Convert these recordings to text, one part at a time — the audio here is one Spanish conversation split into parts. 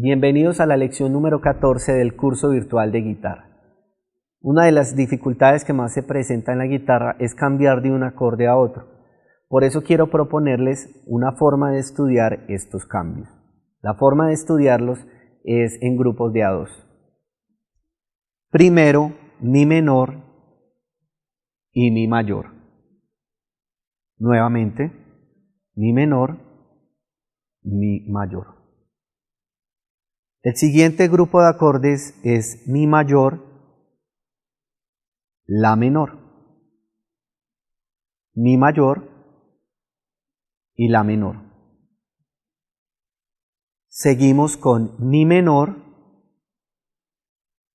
Bienvenidos a la lección número 14 del curso virtual de guitarra. Una de las dificultades que más se presenta en la guitarra es cambiar de un acorde a otro. Por eso quiero proponerles una forma de estudiar estos cambios. La forma de estudiarlos es en grupos de a dos. Primero, mi menor y mi mayor. Nuevamente, mi menor, mi mayor. El siguiente grupo de acordes es Mi mayor, La menor. Mi mayor y La menor. Seguimos con Mi menor,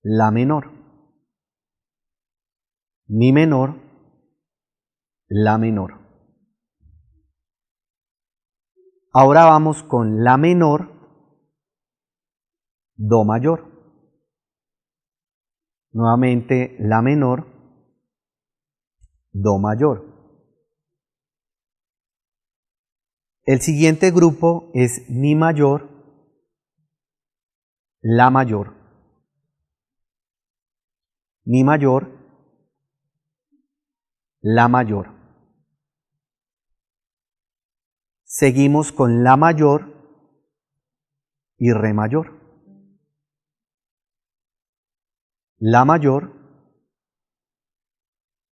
La menor. Mi menor, La menor. Ahora vamos con La menor Do mayor. Nuevamente La menor, Do mayor. El siguiente grupo es Mi mayor, La mayor. Mi mayor, La mayor. Seguimos con La mayor y Re mayor. la mayor,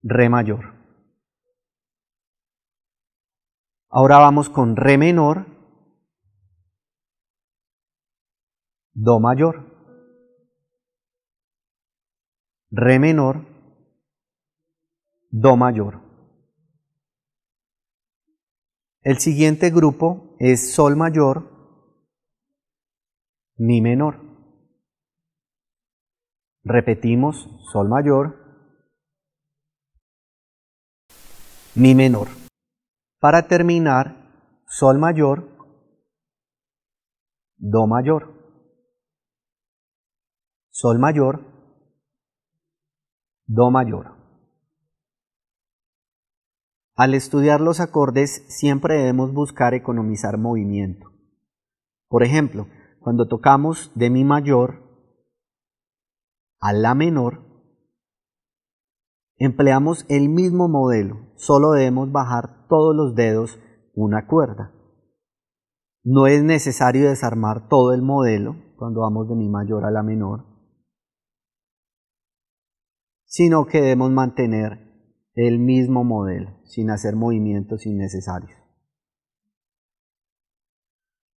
re mayor. Ahora vamos con re menor, do mayor, re menor, do mayor. El siguiente grupo es sol mayor, mi menor. Repetimos Sol mayor, Mi menor. Para terminar, Sol mayor, Do mayor, Sol mayor, Do mayor. Al estudiar los acordes siempre debemos buscar economizar movimiento. Por ejemplo, cuando tocamos de Mi mayor a la menor, empleamos el mismo modelo, solo debemos bajar todos los dedos una cuerda. No es necesario desarmar todo el modelo cuando vamos de mi mayor a la menor, sino que debemos mantener el mismo modelo, sin hacer movimientos innecesarios.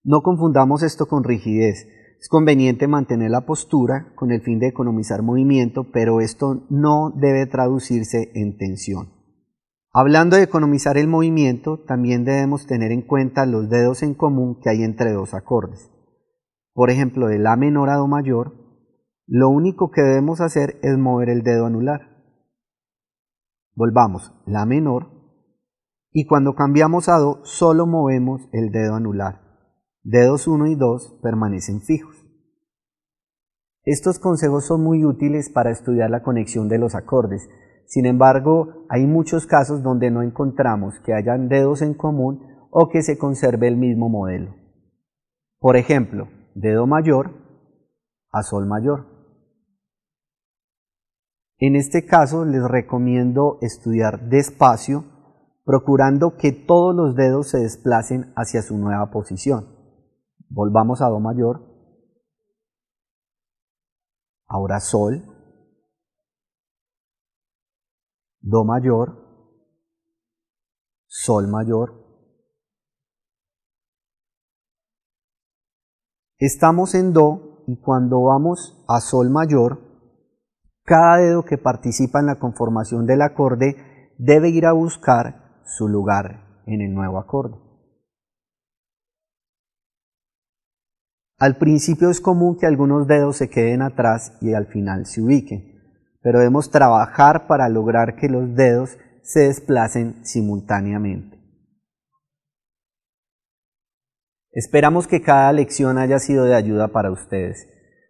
No confundamos esto con rigidez. Es conveniente mantener la postura con el fin de economizar movimiento, pero esto no debe traducirse en tensión. Hablando de economizar el movimiento, también debemos tener en cuenta los dedos en común que hay entre dos acordes. Por ejemplo, de La menor a Do mayor, lo único que debemos hacer es mover el dedo anular. Volvamos, La menor, y cuando cambiamos a Do solo movemos el dedo anular. Dedos 1 y 2 permanecen fijos. Estos consejos son muy útiles para estudiar la conexión de los acordes. Sin embargo, hay muchos casos donde no encontramos que hayan dedos en común o que se conserve el mismo modelo. Por ejemplo, dedo mayor a sol mayor. En este caso les recomiendo estudiar despacio, procurando que todos los dedos se desplacen hacia su nueva posición. Volvamos a Do mayor. Ahora Sol. Do mayor. Sol mayor. Estamos en Do y cuando vamos a Sol mayor, cada dedo que participa en la conformación del acorde debe ir a buscar su lugar en el nuevo acorde. Al principio es común que algunos dedos se queden atrás y al final se ubiquen, pero debemos trabajar para lograr que los dedos se desplacen simultáneamente. Esperamos que cada lección haya sido de ayuda para ustedes.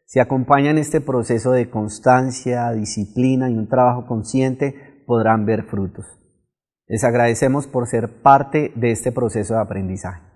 Si acompañan este proceso de constancia, disciplina y un trabajo consciente, podrán ver frutos. Les agradecemos por ser parte de este proceso de aprendizaje.